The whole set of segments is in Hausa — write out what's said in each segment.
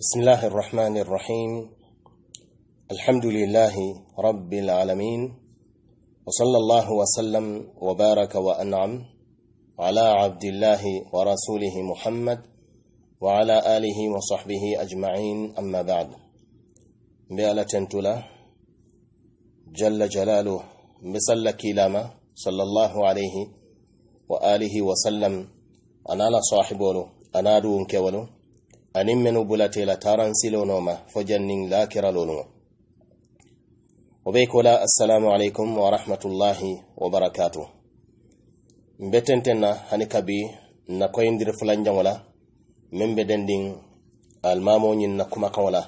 بسم الله الرحمن الرحيم الحمد لله رب العالمين وصلى الله وسلم وبارك وأنعم على عبد الله ورسوله محمد وعلى آله وصحبه أجمعين أما بعد بألة جل جلاله بسل كلاما صلى الله عليه وآله وسلم أنا لا صاحبه أنا دونك ولو anin menu bulatela taransiloo nooma fo jannin laakiraloolu ŋo wo la assalamu alaikum wa rahmatullahi wa barakatu mbe na hani kabi na koyindiri fulanjaŋo la be na kuma la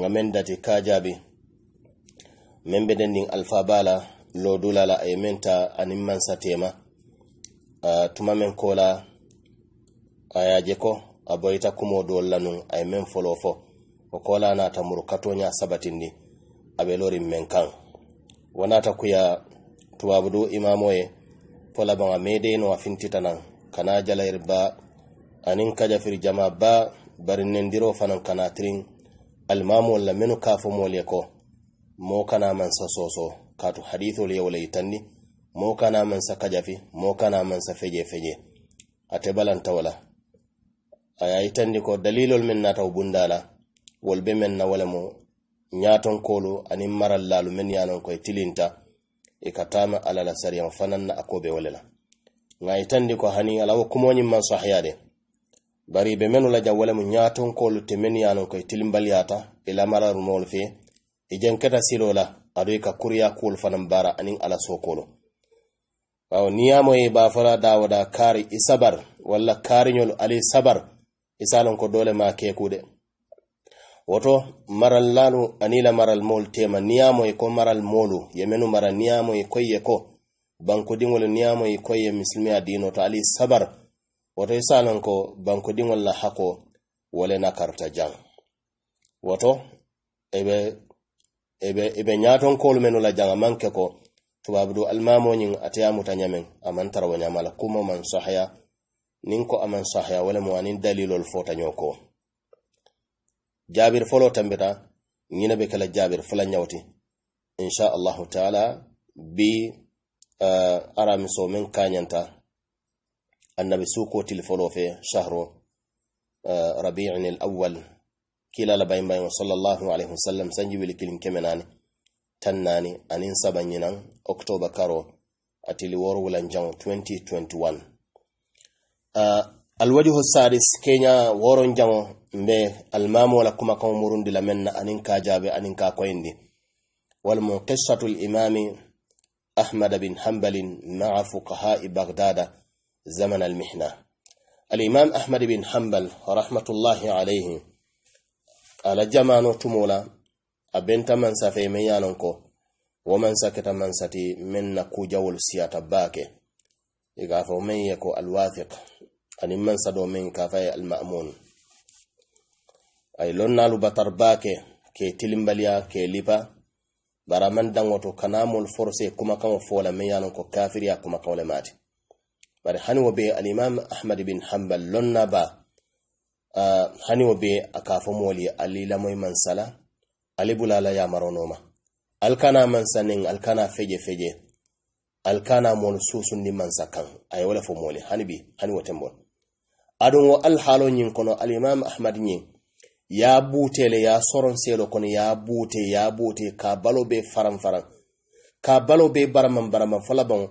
ŋa meŋ dati ka jaabi meŋ be la loodula a ye meŋ ta aniŋ mansa tema ah, tuma meŋ kola ko a kuma kumodowol lanun aye men folo fo o kola na ta murkato katoña sabatindi aɓe lorin men kan ta kuya tubabu du imamoye fo labaga medeno a fintitanan kana jalayir ba anin kajafir jama ba bari diro fanan kana tirin almamu la menu kafo mole ko mo kana sa soso katu hadithol wala itanni mo kana sa kajafi mo kana sa feje feje atebalan tawala aya yitandi ko dalilol nata nataw bundala wol be men na kolo mo ñatonkolu anin marallalu men yanon koye tilinta e ka tama ala la sariyan fanan na akobe wole la ŋa yitandi ko hani ala wo kumoñin man sahiya de bari be menu la ja wala mo ñatonkolu te men yanon koye tilimbaliyata e lamararumolu fe e jenketa silo la aɗo e ka kuriya kuwol fanan bara anin ala sokolo bawo niyamo ye da dawoda kari i sabar walla kariñol ali sabar isalon ko dole ma ke kude woto maral lalu anila maral mol tema niyamo e ko maral molu yemenu mara niyamo e ko ye ko banko dingol niyamo e ko ye muslimiya dino to ali sabar woto isalon ko banko dingol la hako wale na karta jang woto ebe ebe ebe nyaton kol menu la jang manke ko tubabu do almamoñin ataya muta ñamen aman tarawo ñamala kuma man sahaya nin ko aman sahya wala mo anin dalilol fota nyoko jabir folo tambita ñina be kala jabir fula nyawti insha allah taala bi uh, so men kanyanta annabi suko til folo fe shahru uh, rabi'in al-awwal kila la bayin sallallahu alaihi wasallam sanji wili kilin kemenani tannani anin sabanyinan yinan karo atili woru wulan jaw 2021 Uh, alwajihu sadis kenya woron jango mbe almamu la kuma kan murundi la menna anin ka jabe anin ka koyndi wal muqissatu al imami ahmad bin hanbal ma'a fuqaha baghdad zaman al mihna al imam ahmad bin hanbal rahmatullahi alayhi ala jamano tumula abenta man safe men yanon ko wo man sakata man sati men na kujawul siyata bake igafo men yako al wathiq ani mansa do men ka fay al ma'mun ay lon nalu batar ke tilimbaliya ke lipa bara man dangoto kanamol forse kuma kan fola men yanon ko kafiriya kuma kawle mati bari hani wabe al imam ahmad bin hanbal lon naba hani wabe akafa moli ali man sala ali bulala ya maronoma alkana al alkana feje feje alkana mon susun ni man kan ay wala fo moli hani bi hani wa tembol adon o alhalo nyin kono alimam ahmad nyi ya butele ya soron selo kono ya bute ya bute ka balo be faran faran ka balo be baraman baraman man labaŋo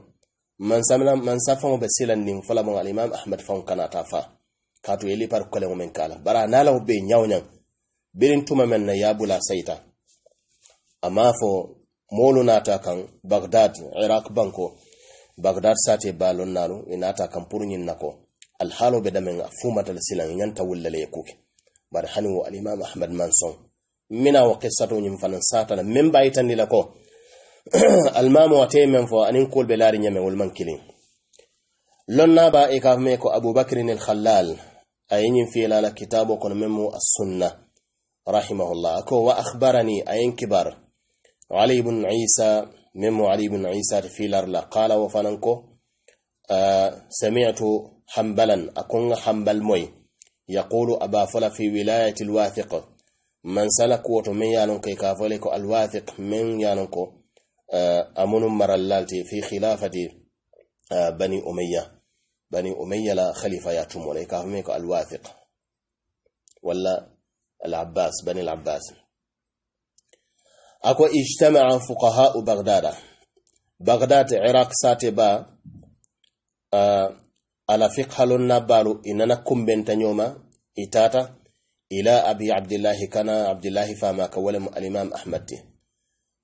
man safaŋo be silan nin falabon alimam ahmad fon kana tafa fa to yeli par koleŋo men kala bara nalawo be ñawñaŋ birin tuma men na ya bula sayta amma fo moolu nata kan bagdad iraq banko bagdad sate balon nalu ina ta kan puru ñiŋ na ko alhalo be damen a fumatala silan ñanta wullale le kuke bar hani wo alimamu ahmad manson mina wo kissatoñin fanan satana min bayitandi la ko wa ate men fo anin kuol be lari nyame wol mankili lon na ba e ka me ko ayin fi la la kitabo kono men rahimahullah ko wa akhbarani ayin kibar ali ibn isa men mu ali ibn isa ti qala fanan ko سمعت حنبلا أكون حنبل موي يقول أبا فلا في ولاية الواثق من سلك وتمن يالنك كافلك الواثق من يالنك آه، أمون مرلالتي في خلافة آه، بني أمية بني أمية لا خليفة يتم وليك الواثق ولا العباس بني العباس أكو اجتمع فقهاء بغداد بغداد عراق ساتبا uh, ala fikhalon na balu inana kumbenta nyoma itata ila abi abdillahi kana abdillahi fama ka walem alimam ahmad te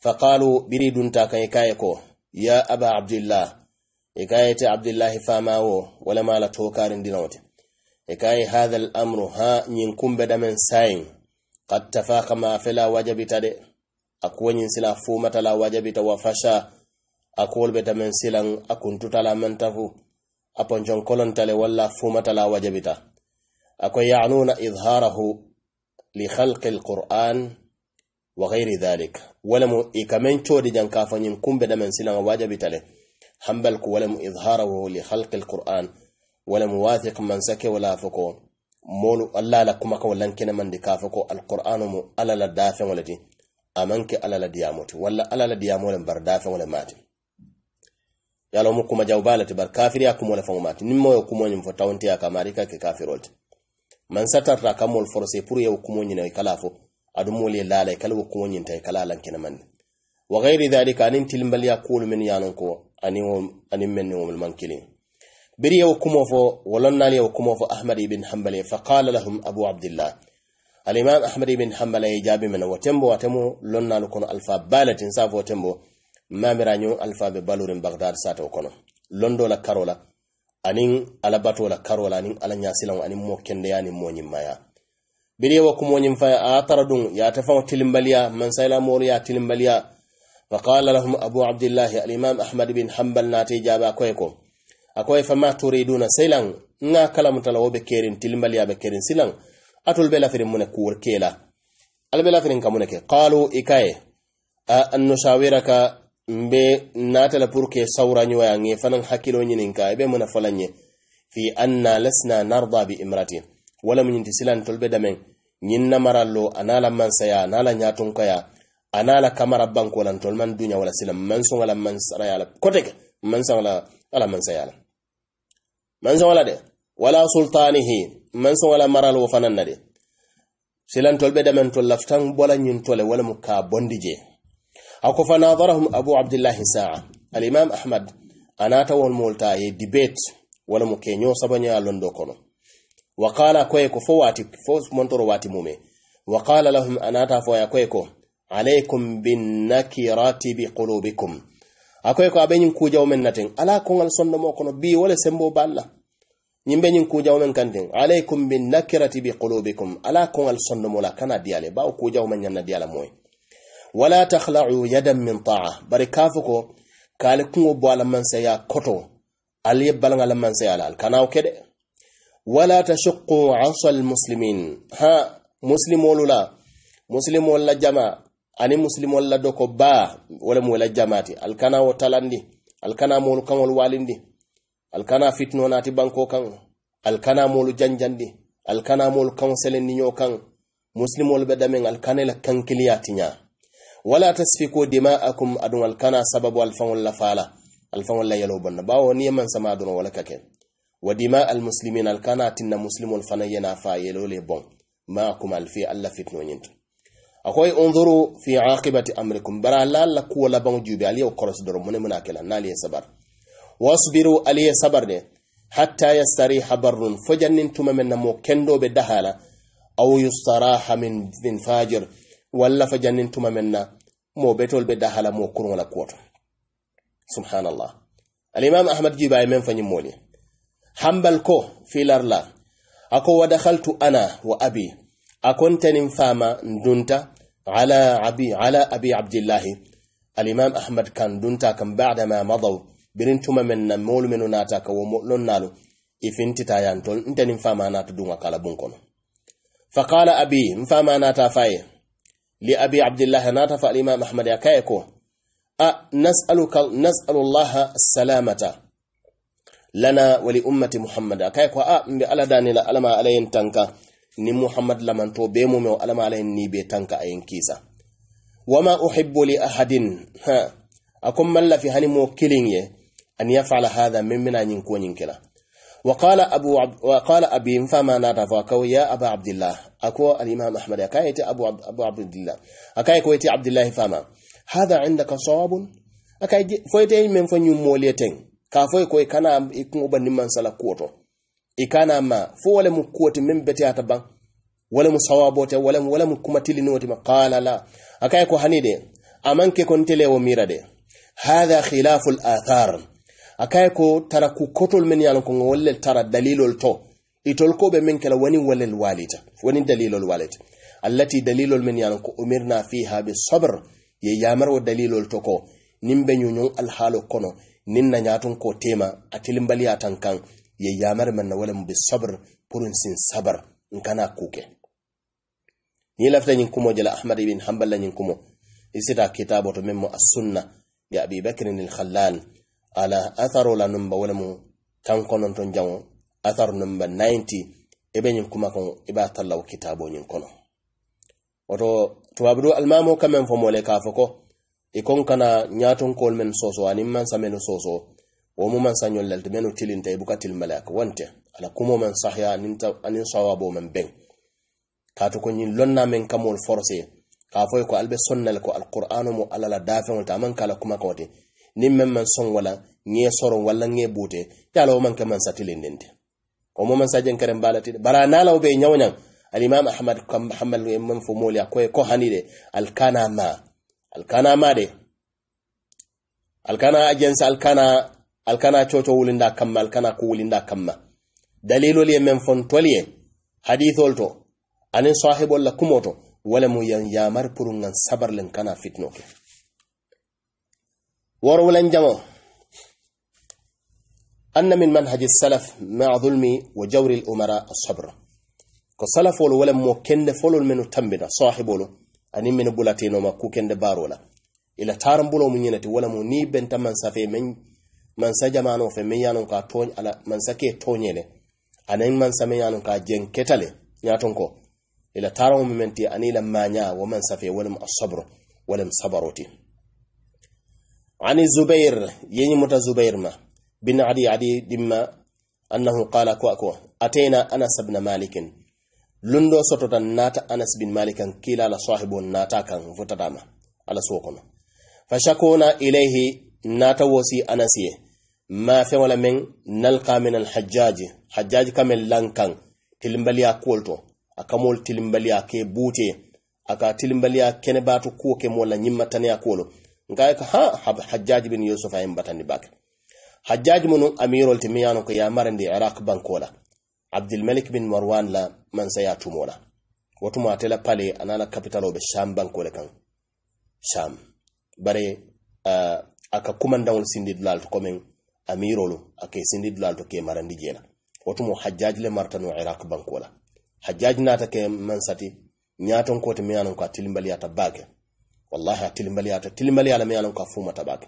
faqalu biridun ta kan ikaye ko ya aba abdillah ikaye ta abdillahi fama wo wala mala to karin dinawote ikaye hadha al-amru ha nyin kumbe da men sayin qad tafaqama fala ta de akwanyin sila fumata la wajabita wa fasha akolbe da men silan akuntutala mantafu apon jon kolontale walla fumatala wajabita akoy yanuna idharahu li khalqi alquran wa ghairi dhalik walamu ikamen codi jan kafanyin kumbe da men silanga wajabitale hambal ku walamu izharahu li khalqi alquran walamu wathiq man sake wala fuko molu alla la kuma ka wallan kina man di kafako alquranu mu alala dafa walati amanki alala diyamuti walla alala diyamolen bar dafa wala mati yalo mu kuma jawbala tibar kafiri akumole fangmat nimmo yo kumonyi mfo tawnti akamarika ke kafirolte man satar satarta kamol forcé pour yew kuma e kala fo aɗum moli laala e kala wo kumoñinta e kala lankina manne wa an dalika anin tilimbaliya min men yanon ko anin men ni womol mankilin biri yew kumo fo wolonnal yew kumo fo ahmad ibn hambal fa qala lahum abu abdillah alimam ahmad ibn hambal e jaabi men wo tembo watemo lonnalu kono alpha balatin safo tembo mamira nyo alifa bɛ balorin bagdad sata o kɔnɔ londo la karo la ani alabato la karo la ani ala ɲasilan ani mɔ kɛndɛya ni mɔ ɲimaya biri wa kumɔ ɲimfaya a tara dun ya ta fan tilimbaliya mansayila mɔri ya tilimbaliya fakala lahum abu abdillahi alimam ahmad bin hanbal na ta jaba akwai ko akwai fa ma turi duna sailan nga kalam tala wo be kerin tilimbaliya be kerin silan atul bela firin mun ko kela al bela firin kamune ke qalu ikaye an nusawiraka mbe natala pour que sawrañoyaŋe fanaŋ hakkilo ñininka i be muna folaŋ fi anna lasna narda bi imratin wala mu ñinti silan tolbe dame ñiŋ namarallo a na la mansaya a na la ñatunkoya a la kamara banko lan tol man duña wala silan man wala mansara mansaraya la kote ke mansa wala ala mansaya la man soŋa de wala sultanihi man soŋa la fanan nade silan na de silantol tol lafitaŋ bola nyin tole wala mu ka bondi ako fanadarahum abu abdillahi saa alimam ahmad anata wol molta debate wala mu sabanya londo kono wa qala koye ko montoro wati mume wa lahum anata fo ya alaykum bin nakirati bi qulubikum akoye ko abe ñin naten ala kongal sonno mo kono bi wala sembo balla ñimbe ñin kujaw men kanten alaykum bin nakirati bi qulubikum ala kongal mo la kana diale nyanna diala moy wala takhla'u yadan min ta'a bari kafu ko kali kungo bo ala saya koto aliye balanga ala mansaya al kana kede wala tashqu 'asa almuslimin ha muslimu la muslimu la jama ani muslimu la doko ba wala mu la jamaati al kana talandi al kana molu kamol walindi al kana fitno nati banko kan al kana molu janjandi al kana kan selen ni nyokan muslimu be damen al kana la kankiliyati nya wala tasfiku dima'akum adun alkana sababu alfawol la fala la yalo bonna bawo ni man sama don wala kake wa dima almuslimin alkana tinna muslimul fana yana fa yalo le bon ma'akum alfi alla fitno nyinto akwai unzuru fi aqibati amrikum bara la la ku wala ban jubi aliyo koros doro mun muna kala nali sabar wasbiru aliya sabar ne hatta yastariha barrun fajannin tuma men mo kendo be dahala aw yustaraha min fajir walla fa jannin tuma men na mo betol be dahala mo kurŋola koto subhanallah imam ahmad jibaye men fañim moni hambal ko filar la ako wadahaltu ana wa abi akontenin fama ndunta ala abi ala abi al imam ahmad kan dunta kan ma madaw birin tuma men na moolu menu naata ka wo lon naalu ifintita yantol ntenin fama na ta kala bun faqala abi n fama ta faye li abi abdullah natafa al-imam ahmad ya kai ko a nas'aluka nas'alullaha salamata lana wa li ummati muhammad akai ko a mbi ala danila alama alayin tanka ni muhammad lamanto be mu me alama alayin ni be tanka ayin kisa wama uhibbu li ahadin ha akum man la hani mo killing ye an yaf'ala hadha min mina nyin kila وقال أبو عبد وقال أبي فما نعرف أكو يا أبا عبد الله أكو الإمام أحمد أكايت أبو عب... أبو عبد الله أكاي كويت عبد الله فما هذا عندك صواب أكاي فويتين من فني موليتين كافوي كوي كان يكون بن من سلا كوتو إكانا ما فول مكوت من بتي أتبان ولا مصوابوت ولا ولا مكمتل نوت ما قال لا أكاي كو هنيدي أمانك كنتلي وميرا ده هذا خلاف الآثار akaye ko tara kukkotol men yalon ko wollel tara dalilol to itol ko ɓe min kala wani wollel walita wani dalilol walita allati dalilol men yalon ko umirna fiha be sabr ye yamarwo dalilol to ko nin ɓe ñuñon alhaalo kono nin na nyaton ko tema atilimbaliya tan kan ye yamar man na walemu be sabr pour sin sabar nkana kuke ni lafta ñin kumo jela ahmad ibn hambal la kumo isita kitabo to men mo ya li abi bakrin al khallal ala atharo la numba wolemu tan kononton jaŋo atharo numba 90 ibe ñiŋ kuma kaŋo i be a talla wo kitabo ñiŋ kono woto tubabudu almamo ka meŋ fo mole ka fo ko i kon kana ñaatonkol men soso aniŋ mansa menu soso wo mu mansa ñol lelti menu tilinta i buka tilimbaleya ko wonte ala kumo men sahya aniŋ sawabo men beŋ kaatu ko ñiŋ lonna meŋ kamol forcé ka fo e ko albe sonnal ko alqur'anu mu ala la dafeŋol ta amaŋ ka la kuma kaŋo te nin men man son wala ŋe soron wala ŋe bute te ala wo man ke mansa o wo mo mansa jen karen balatide bara nalawo be ñawo ñaŋ alimam ahmad hamal man fo moolu a ko hanide al alkana ma alkana ma de alkana ajensa alkana alkana coco wulinda kamma alkana ko wulinda kamma dalilolu ye men fon tolie hadithol to anin sahibol la kumoto wala mu yan yamar purungan sabar sabarlen kana fitnoke. ورولن جمو أن من منهج السلف مع ظلم وجور الأمراء الصبر كسلف لم موكن فلو من تمبنا ولو أني من بولاتينو ما كوكن بارولا إلا تارم بولو من ينتي ولم مو ني بنت من سفي من من سجمانو في من يانو كاتون على من سكي تونيلي أنين من سمي يانو كاجن كتالي نياتونكو إلا تارم من تي أني لما نيا ومن سفي ولم الصبر ولم صبروتي عن زبير يني متى زبير ما بن عدي عدي دم أنه قال كواكو أتينا أنس بن مالك لندو سطوتا ناتا أنس بن مالك كلا لصاحب ناتا كان فتداما على سوقنا فشكونا إليه ناتا وسي أنسي ما في ولا من نلقى من الحجاج حجاج كمل لانكان تلمبليا كولتو أكمل تلمبليا كي بوتي أكا تلمبليا كنباتو كوكي مولا نيمتانيا كولو nka ko ha hajjaj bin yusuf ayin batandi bak hajjaji mun amirul timiyan ko ya marande iraq bankola abdul malik bin marwan la man saya tumola wotuma matela pale anala capital obe sham bankola kan sham bare uh, aka sindid lal to komin amirolu ake lal to ke marandi jela wotumo hajjaji le martano iraq bankola hajjaji nata ke mansati nyaton ko miyanon ko a ata baake wallahi tilimaliyata tilimaliyala miyalon ka fumata bato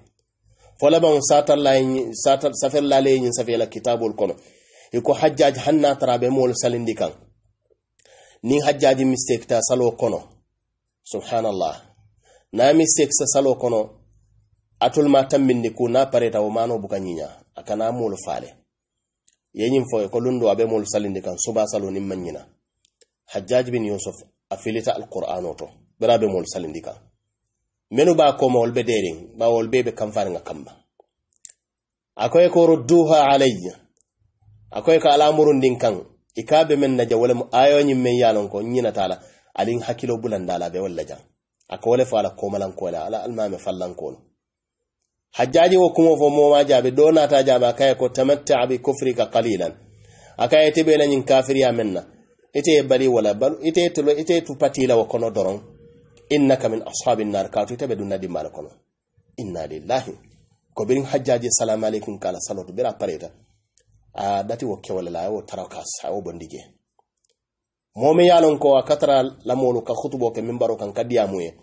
folaban safir lale yin safela kitabul kono iko hajjaj hanna tarabe mol salindi kan ni hajjaji mistake ta salo kono subhanallah na mistake sa salo kono atul ma tambindi ku na pareta o mano buka nyinya akana mol fale yenyim fo ko lundo abe mol salindi kan suba salo nim manyina hajjaj bin yusuf afilita alquran oto berabe mol salindi kan menu ba komowol be deerin bawol be ɓe kam faringa kamba akoye ko rodduha alayya akoye ko alamurun ndin kan ikaɓe men naja wole mo ayoñin men yalon ko ñinatala alin hakkilo bulandala ɓe walla jan aka wole fo ala komalankole ala almame fallankolo hajjaji wo kumo fo momajaɓe ɗo natajaɓe akaye ko tamattaa bi kofrika kalilan akaye teɓenañin kafiriya menna ite bali wala bal ite tulo ite tupatila wo kono doron innaka min ashabin nar ka tuita be nadi di kono inna lillahi ko birin hajjaji salamu alaikum kala salatu bira pareta a dati wo kewale la wo taraka sa wo bondige momi yalon ko akatara lamolu ka khutubo ke minbaro kan kadiyamu ye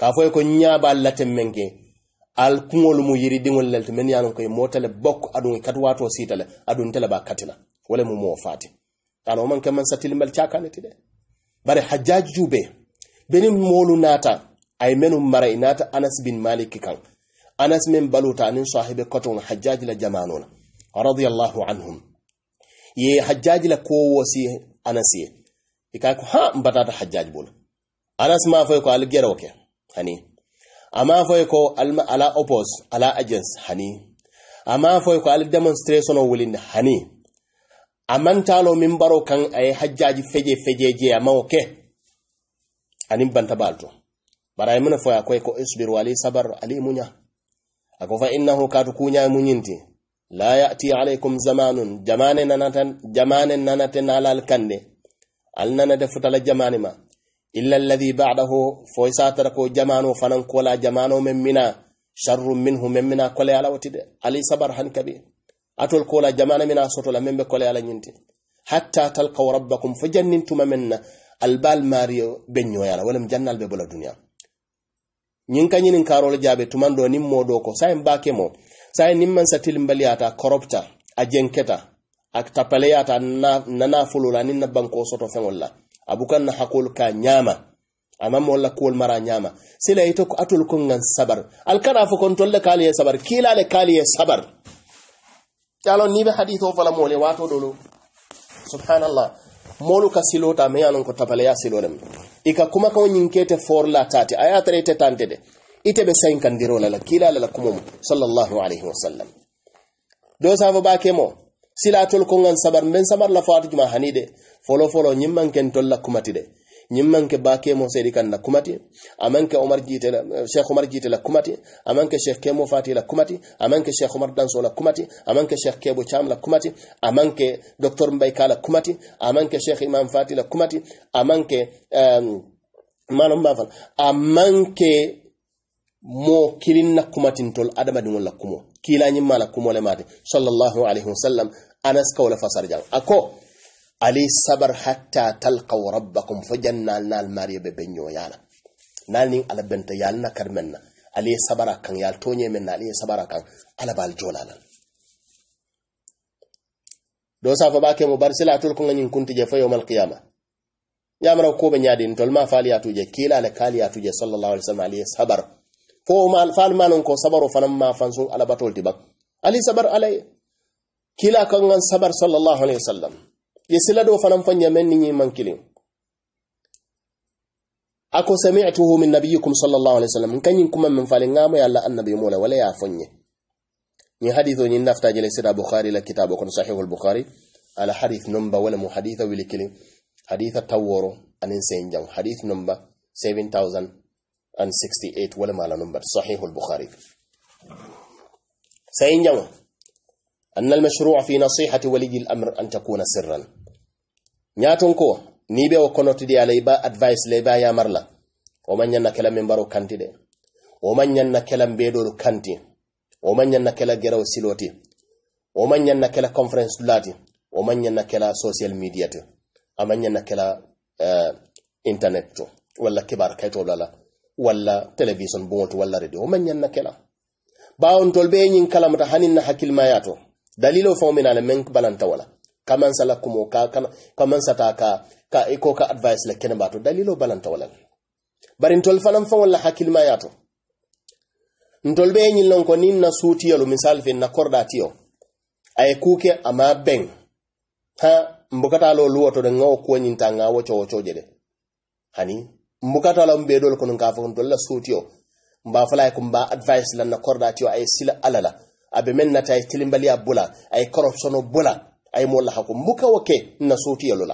ka foy ko nyaaba latem menge al kumol mu yiri lel ti men ye a loŋ ko mootele bokku aduŋ kat waato sitale adun aduŋ tele ba katina wale mu mo fati ala man maŋ man maŋ satilimbal caakaane ti de bari hajjaji jube benin molu nata a ye mennu mara inata anas bin maliki kan anas min baluta aniŋ sahibi kotun hajjaji la jamanu radiyallahu radiallahu anhum ye hajjaji la ko wosi anas ye i ko ha n batata hajjaji bolo anas ma fo ko al gero ke hani ama fo ko al ala opos ala agents hani ama fo ko al demonstration wulin hani amantalo min baro kan ay hajjaji feje feje je amawo anin banta balto bara muna fo akoy ko isbir wali sabar ali munya ako innahu katu kunya munyinti la yati alaykum zamanun jamanen nanatan jamanen alal kande alnana da futala jamane ma illa alladhi ba'dahu jamano fanan kola jamano mina sharrun minhu mina kola ala watide ali sabar han kabi atol kola jamana mina sotola kola ala nyinti hatta talqaw rabbakum fajannintum minna albal mario be ñoyala wala jannal be bala duniya ñin ka ñinin karol jaabe tuman do nin modo ko sayin bake mo sayin nim man satilmbaliyata koropta a jenketa na tapaleyata nana fulola nin na banko soto feŋol la abukan na hakol ka nyama amma la kuwol mara nyama sila ito ko atol sabar alkana fo kon tolle kaali sabar kiilale kaali ye sabar calon ni be haditho fala moole wato dolo subhanallah moolu ka silota ma yanon ko tabaleya silo lem i ka kuma kaŋo ñiŋ kete foor la taate a ye a tara ite tante de ite be sayinkandiro la la kiila la la kumomu salallahu alayhi wasallam do safo ba ke mo silatol ko ŋan sabar men sabar la fo ate juma hani de folofolo ñiŋ maŋ ken tol la kumati de ñimmanke mo seydi Kanda kumati amanke omar la euh, cheikh omar la kumati amanke cheikh kemo la kumati amanke cheikh omar dansola kumati amanke cheikh kebo la kumati amanke docteur mbay kala kumati amanke cheikh imam la kumati amanke um, euh, manom bafal amanke mo tol adama dum la kumo kumo kumole mate sallallahu alaihi wasallam anas kawla fasarjal jang ako ali sabar hatta talqaw rabbakum fajanna nal mariya be be nyoyala nal nin yal yalna karmenna ali sabara kan yal tonye menna ali sabara kan bal jolala do safa bake mo barsila tul ko ngin kunti je fa yawmal qiyamah yamara ko be nyaadin tol ma fali je kila le kali je sallallahu alaihi wasallam ali sabar fo mal fal manon ko sabaru fanam ma ala alabatol tibak ali sabar alai kila kan ngan sabar sallallahu alaihi wasallam ye sila do fanan fanya men ni man kilin ako sami'tuhu min nabiyyikum sallallahu alaihi wasallam kanyin kuma min falin ngama ya Allah annabi mola wala ya fanye ni hadithu ni nafta jele sira bukhari la kitabu kun sahih al bukhari ala hadith number wala mu haditha wili kilin haditha taworo anin senjang hadith number 7068 wala mala number sahih al bukhari سينجم أن المشروع في نصيحة ولي الأمر أن تكون سرا ñaton ko ni be o konotude ala iba advice le ba yamarla o manyan na kala min baro kanti de o na kala be do kanti o manyan na kala gero siloti o manyan na kala conference lati o manyan na kala social media to a man ñanna kala uh, eh, internet to wala kibar to lala wala television buŋo to wala radio o kala ba on tolbe be kala mata hanin na hakil mayato dalilo fo min ala men balanta wala kaman sala kumo ka kaman sata ka ka iko ka advice la kene bato dalilo balanta wala bari ntol fanan fa wala ma yato ntol be nyi lon ko nin na suti yalo misal fe na korda tiyo ay kuke ama ben ha mbukata lo luwoto de ngaw ko nyi tanga cho cho jede hani mbukata lo mbe dol ko nka fa ntol la suti yo mba fala ko mba advice la na korda tiyo ay sila alala abe men na tay tilimbali abula ay corruption bula ay molla hako muka wake na sutiyolu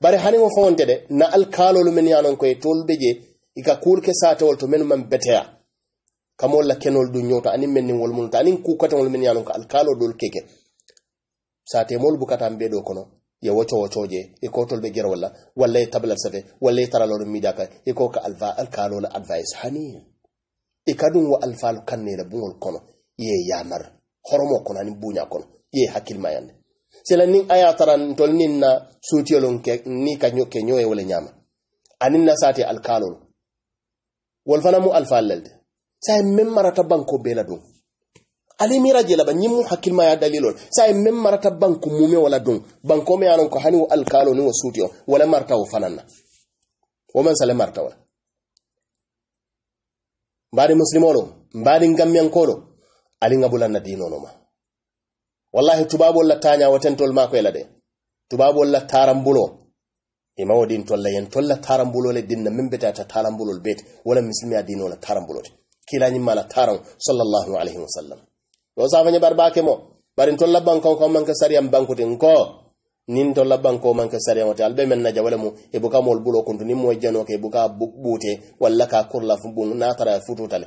bare bari mo fonte de na lu men yanon koy tol beje ika sa tawol to men man beteya la kenol du nyota ani men tani ku anin kukatawol men yanon ko alkalo dol keke katam be do kono ye e ko iko be gero wala wala e tabla sate wala e daka e iko ka alfa na advice hani e kadum wo alfalu kannela bugol kono ye yamar horomo kono anin buña kono ye hakkilmayande sela nin aya ye taran tol nin na ke ni ka ke ñoye wala ñama anin na saate alkaalol wol fana mu alfaal lelde saye men marata banko bee la dun ali mira je laɓa ñimmu hakkilmaya dalilol saye men marata banko mume wala dun banko me anon ko hani wo alkaalo ni wo suuti wala marata wo fanan na wo man sale marata wala mbaɗi muslimolo mbaɗi gammiyankolo ali ŋabulanna ma wallahi tubabol la taña wotentol mako ela de tubabol la tarambulo imawo din tolla yen tolla le dinna min betata le bet wala muslimi adino a dinola tarambulote mala taran sallallahu alayhi wa sallam yo safañe barbake mo barin tolla banko ko manka sariyam banko bankuti nko nin tolla banko manka sariyam wote albe men naja wala mu e buka mol bulo kontu nim mo jano ke buka buute wala ka kurla fu bun natara fututale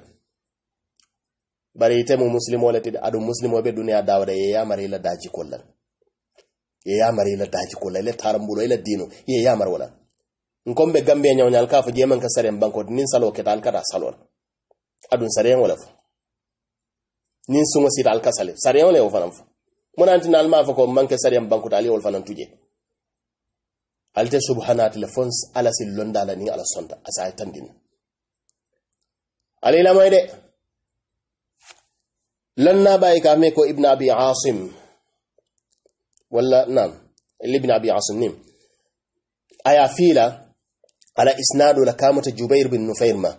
bari mu muslimo muslimole ti adu muslimo be duniya dawda ye mari la daji kollan ye mari la daji kollan ile tarambulo ile dino ye yamar wala nkombe gambe nyaw nyal kafa je man ka sare banko nin salo ke tal kada salo adun sare wala fu nin sungo sita al kasale sare wala o fanam fu munanti nal ma fa ko man ka sare banko tal yo fanam tuje alte subhanat le fons ala sil londa la ni ala sonda asa tandin ale la moy de lanna bayi ka me ko ibn abi asim walla nam ibn abi asim nim aya fila على إسناد لكامة جبير بن نفير ما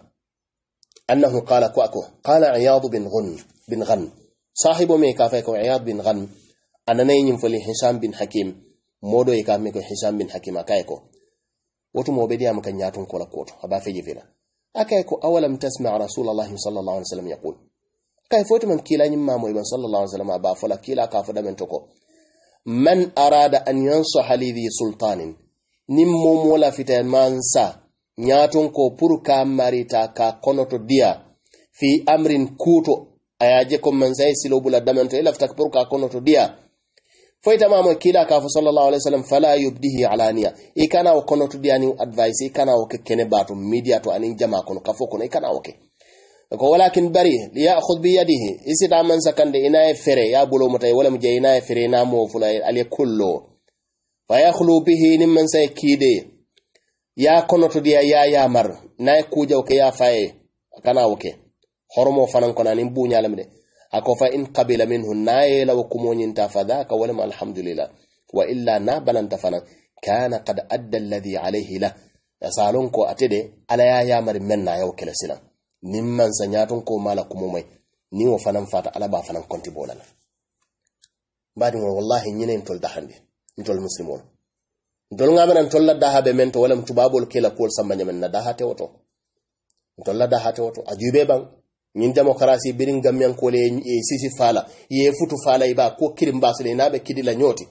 أنه قال كوأكو قال عياض بن غن بن غن صاحب ميكا فيكو عياض بن غن أنا نين فلي هشام بن حكيم modo e kam ko Hisham bin Hakim akaye ko wato mo bedi amkan yatun kola koto aba feje fela akaye ko awalam tasma Rasulullah sallallahu alaihi wasallam yaqul kay foto man kila nyim mamu ibn sallallahu alaihi wasallam ba fala kila ka fada men toko man arada an yansaha li dhi sultanin nim momo la fita sa nyaton ko pur ka marita ka konoto dia fi amrin kuto ayaje ko man sai silo bula to ila fita pour ka konoto dia foyta mamu kila ka fa sallallahu alaihi wasallam fala yubdihi alaniya ikana o konoto dia ni advice ikana o ke kene bato media to anin jama kono kafo kono ikana o ke okay. ko walakin bari ya liyakhudh bi yadihi isida man sakande ina fere ya bulo mutay wala muje ina fere na mo fula ale kullo fa yakhlu bihi nimman sai kide ya konoto dia ya mar na ku jaw ke ya faye kana wuke hormo fanan kona nin bunya lamde ako fa in qabila minhu naye law kumonyin ka wala alhamdulillah wa illa na balanta fanan kana qad adda alladhi alayhi la salon ko atede ala ya mar menna yaw kela nin mansa ñaton ko mala mai ni wo fanan fata ala ba fanan konti bola la badi mo wallahi ñine en tol dahande en tol muslimol ntol nga menan la daha be men to wala mtubabol kila kol samba nyamen na daha te woto ntolla daha te woto ajube bang ñin demokrasi birin gamyan kole e sisi fala ye futu fala iba ko kirim basule nabe kidila nyoti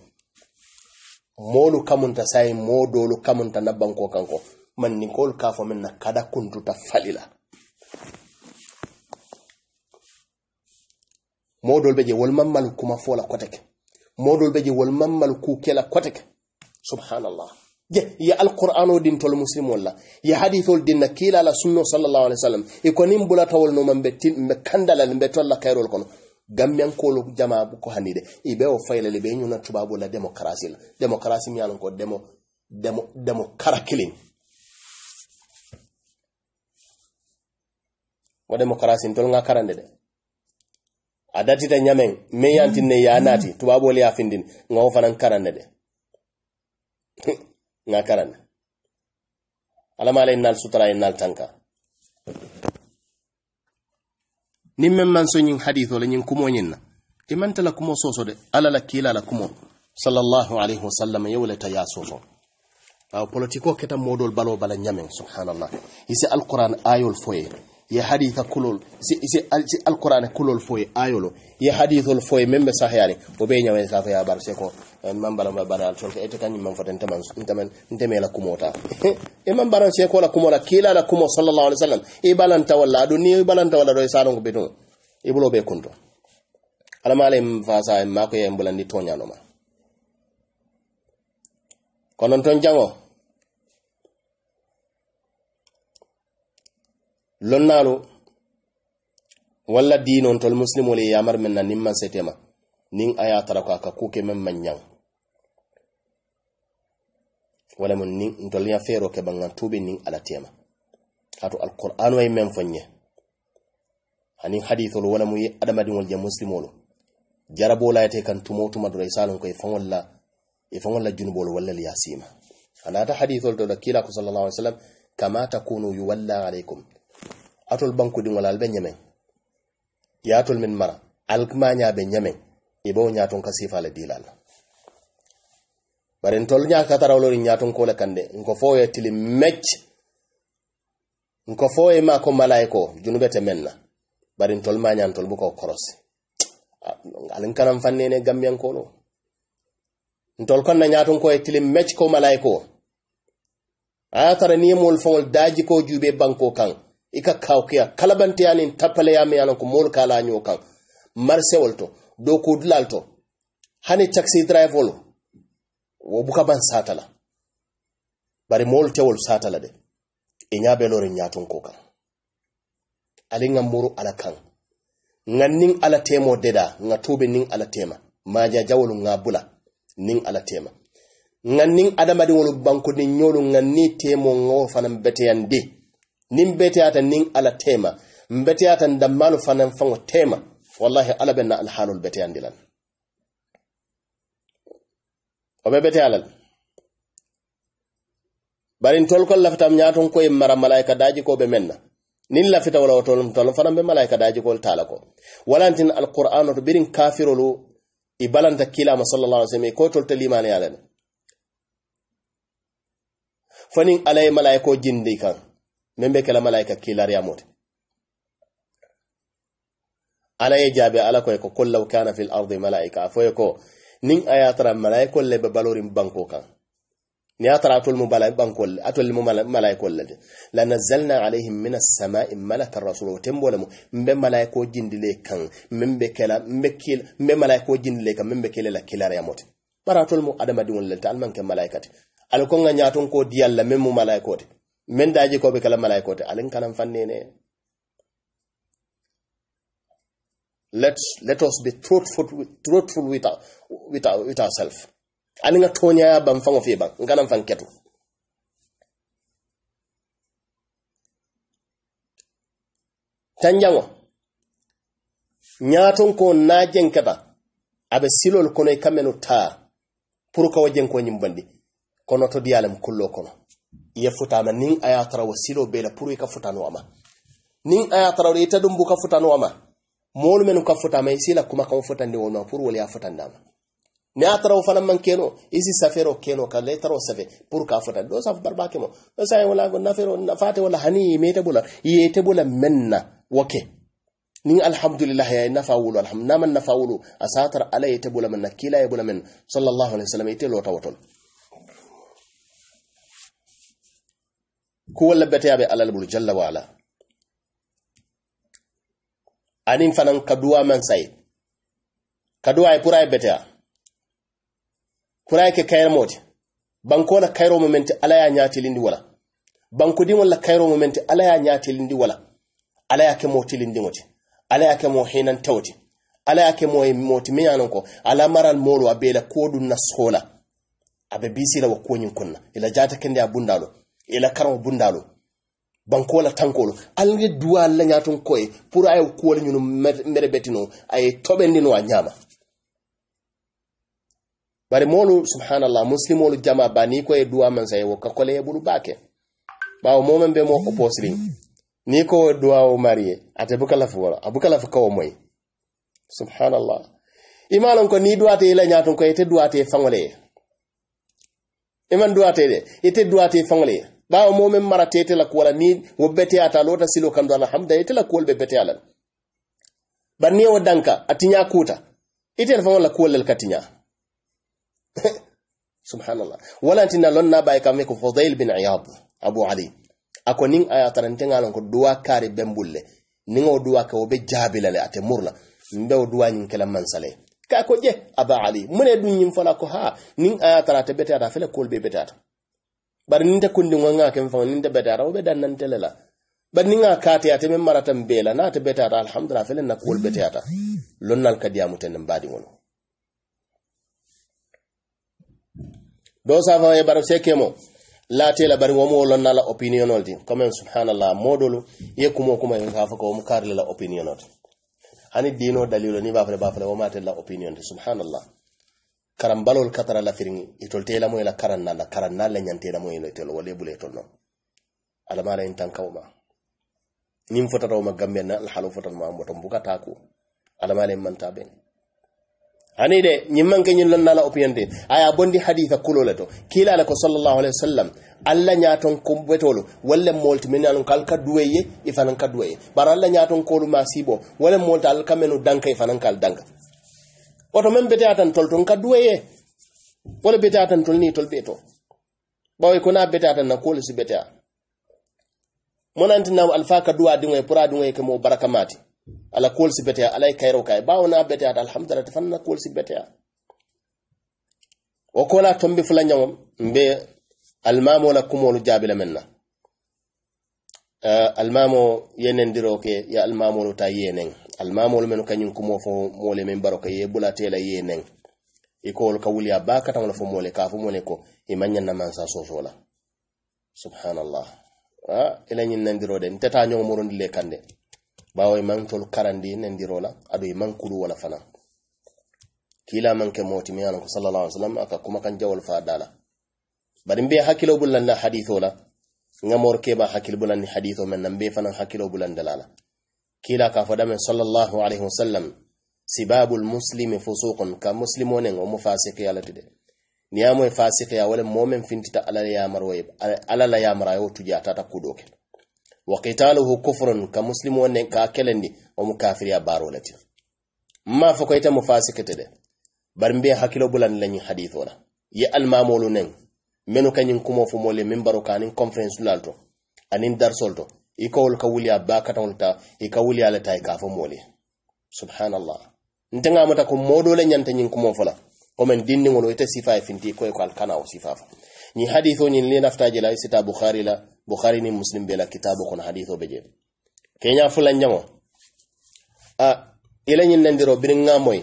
molu kamunta sai modolu kamunta nabban ko kanko man ni kol kafo men na kada ta falila modol be je wol mammal kuma fola koteke modol be wol mammal ku kela koteke subhanallah je ya alqur'ano din tol muslimol la ya hadithol din nakila la sunno sallallahu alaihi wasallam e ko nim bula tawol no mambe tin be kandala be tolla kayrol kono gambian kolo jama bu ko hanide e be o fayla le be nyuna tubabu la demokrasi la demokrasi mi ko demo demo demo karakilin wa demokrasi ntol nga karande de a datita ñameŋ meŋ yantin ne ya a naati tubaabolu ye a findin nga wo karande de nga karande alama ala ye naal sutara ye tanka niŋ meŋ maŋ so ñiŋ hadith wala ñiŋ kumo ñiŋ na i manta la kumo soso de ala la kila la kumo sallallahu alaihi wa sallam yewo le ta ye soso awo politiko keta moodol balo bala ñameŋ subhanallah i si alquran ayol fo ya haditha kulol si, si, al, si alqur'ana kulol foye ayolo ya hadithol foye membe sahyani o be nyawen safa ya bar seko en eh, man baram ba baral tol ko etkan man faten taman ntamen ntame la kumota e man baran seko la kumola kila la kumo sallallahu alaihi wasallam e balanta tawalla do ni e balanta tawalla do e salon ko beto e bulo be kunto ala malem sa en mako e bulandi tonyanoma konon ton jango wala walla tol musilimolu ye yamar men na niŋ maŋ setema niŋ a ye a tara ko a ka kuu ke meŋ maŋ ñaŋ walamu niŋ ntol ya feero ke baŋ ŋaŋ tuubi niŋ ala tema kaatu alqur'anu ye meŋ fo ñe aniŋ wala walamu ye adamadiŋol je musilimolu jarabo la yete kan tumo tuma dora i saalon ko i faŋol la i faŋol la junubolu walla li ye a siima anaata haditholu to la kiila ko sallallahu alaihi wasallam kama takunu yuwalla alaykum atol banku ngolal wala nyame ya atol min mara alkmañaɓe ñamen ibowo ñaton ka sifale dilal bari ntol ñakatarawlori ko le kande ngo fo ye tili mecc ngo fo ye ma ko malaiko junubete men na bari ntol mañantol buko korosi alin kanan ko lo ntol konna ñaton ko ye tili mecc ko malaiko a tara ni ye mol daji ko juube banko kan ika kaukiya kalabanti yani tapale ya lon ko mol kala la ñoo kaŋ marisewol to dookudulal to hani taxi drivewolu wo buka ban sata la bari mol tewol sata la de i be lorin ñaatun ko kaŋ aliŋ ŋa muru ala kaŋ ala temo deda nga tobe niŋ ala maja maajajawolu nga bula niŋ ala tema nganning adamadi adamadiŋolu banko ni nyolu nganni temo ngo fanam beteyan fanaŋ nin beteyata nin ala tema mbeteyata dammalu fanan faŋo tema wallahi ala be na alhaalol beteyandi lan wo be beteya la bari ntolkol lafitam ñaaton koye mara malaika daji ko be men na nin lafita wala wotol tolon fanan be malaika daji kol taala ko walantin alqur'ano to birin kafirolu i balanta kilama sallallahu alaihi wasallam ko tolta limaneyalene fanin alai malayiko jindi kan membe kala malaika kilariya mote ala ye jaabi ala koye ko qul law kana fi l ardi malaika a foye ko nin a ye tara le be balorin banko kan ni a tara atol mu bankol le atol mu le de la nazzalna alayhim min assamai malakan rasula wo tembo le mu mbe malayiko jindile kan membe be kela mbe kil jindile kan membe be kele la kilariya mote bara atol mu adamadiŋol le te alman ke malaikati ala ko ŋa ñaton ko diyal la min mu men daji ko be kala malaikote alin kanan fanne ne let let us be truthful with, truthful with our, with, our, with ourselves alin tonya ban fango fe ban kanan fan ketu tanjango ñaaton ko na jenkata aɓe silol kono e kameno taa pour kawo jenko ñimbandi kono to diyalam kullo kono ye futana nin a ye a tara wo bai la puru i ka futano a ma nin a ye a tara ite dum buka futano a ma moolu menu ka futama i si la kuma futandi wo noma puru wolu ye a futandi a ma ne a tara wo fanaŋ maŋ keno i si safeero keno ka la i tara wo safe puru ka futandi sa safu baribaa kemo o sa wala nafeero nafaate wala hani yeme ite bula yete bula meŋ na wo ke nin alhamdulillah ya nafa wulu na naman nafa wulu a tara ala yete bula meŋ na kiila ye bula meŋ sallallahu alaihi wa wasallam ite loota wotol ko bai alal bulu jalla wa ala anin fanan kaduwa man sayi kaduwa e kura e ya beteya pura e ke kayermote bankola kayro momenti ala ya ñatilindi wala bankudin walla kayro momenti ala ya ñatilindi wala ala ya ke mo moti ala ya ke mo hinantewote ala ya ke mo moti miŋ ye loŋ ko ala maral moolu a be i la kuwo duŋ na sola a be biisi la wa kunna ila jata kende a bunda ila e karamo bundalo bankola tankolo alge duwa lañaton koye pour aye kuwole ñunu merebetino aye toɓendino a ñama bari molu subhanallah muslimolu jama ba ni koye duwa man sa wo ka kole yebulu bake ɓawo momen be mo oposiri ni ko duwa o marie ate bukalafu wala abukalafu kawo moye subhanallah imalon ko ni duwate i lañaton koye ite duwate fangoleye iman duwate de ite duwate fangoleye ɓawo momen mara tete la kuwala ni wo bete ata lota silo kando do alhamda yetela kuwol ɓe bete ala bar ni wo danka atinya kuta ite itel fa wala kuwollel ka tiña subhanallah wala walantina lonna ɓaye kam ko fadail bin iyad abu ali ako nin aya tarantegalon ko duwa kaari bembulle nin o duwa ke wo jabila le ate murla mbe o duwa ñin kela mansale ka ko ƴe aba ali mune ɗum ñin fala ko ha ning aya tarate bete ata fele kuwol ɓe bete ata bari ni te kundi wa ŋa fa ni ta te o wo be dannante le la bari nin ŋa kaateyate meŋ maratan bee la naate betata alhamdulillah felen na kuwol beteyata lon nal ka diyamu tenin baadiŋo do sa fa ye bari se kemo laate la bari wamu lon na la opinionol ti comme subhanallah moodolu ye kumo kuma yen kaa fo ko womo kaari le la opinionol di hani diinoo dalilo ni baa fele baa fele womaate la opinion ti subhanallah karam balol katara la firingi itol tela mo la karan na la karan na la nyante la mo ila itol wale bule itol no ala mara in tan kawma nim fota raw ma gambe na al halu fota ma ambo tom buka taku ala mara in manta ben ani de nim man ke nyil la opinion aya bondi haditha kulo la kila la ko sallallahu alaihi wasallam alla nyaton kumbetolo wala molti min alon kal kaduweye ifanan kaduweye bara alla nyaton kolu masibo wala molta al kamenu danka ifanan kal danka woto men bete atan tol ton ka duwaye wala bete atan tol ni tol beto ko na bete atan na kole si bete monanti na alfa ka duwa dinwe pura dinwe ke mo baraka mati ala kole si bete ala e kairo kai bawo na bete atan alhamdulillah na kole si bete o kola tombe fula nyawam mbe almamo la kumolu jabila menna uh, almamo yenen diroke ya almamo ta yenen almamolu menu kañin kumo fo mole men baro ka ye bulatela ye nen ikowol ka wuli a ba kataŋola fo mole ka fo mole ko imañanna mansa sofola subhanallah a ilañin nandiro de nteta ñoŋo morondi le kande bawo imaŋ tol karandi nandiro la aɗo imaŋ kulu wala fana kila maŋ ke moti mi alanko sallallahu alaihi wasallam aka kuma kan jawol fa dala bari mbe hakkilo la haditho la ŋa mor keba hakkil bulanni haditho men na mbe fanaŋ hakkilo bulandala la kila ka fada min sallallahu alaihi wasallam sibabul muslimi fusuqun ka muslimunen o mufasiqi alatide ni amo fasiki ya wala momen fintita ala ya ala la ya marayo tuja ta kudoke wa qitaluhu kufrun ka muslimunen ka kelendi o kafiri ya baro lati ma fa ko ita fasiki tede bar mbi hakilo bulan lañi hadithona ye almamolu men ko nyin kumo mole min baro kanin conference lalto anin darsol to ikol kawuli abba katonta ikawuli ala tay ka fo mole subhanallah ntenga mata ko modo le nyanta nyin ko mo fala o men dinni ngono ite sifa e finti ko e ko alkana o sifa fa ni hadithu ni le naftaji la sita bukhari la bukhari ni muslim bela la kitabu kono hadithu beje kenya fula nyamo a ila nyin nandiro birin moy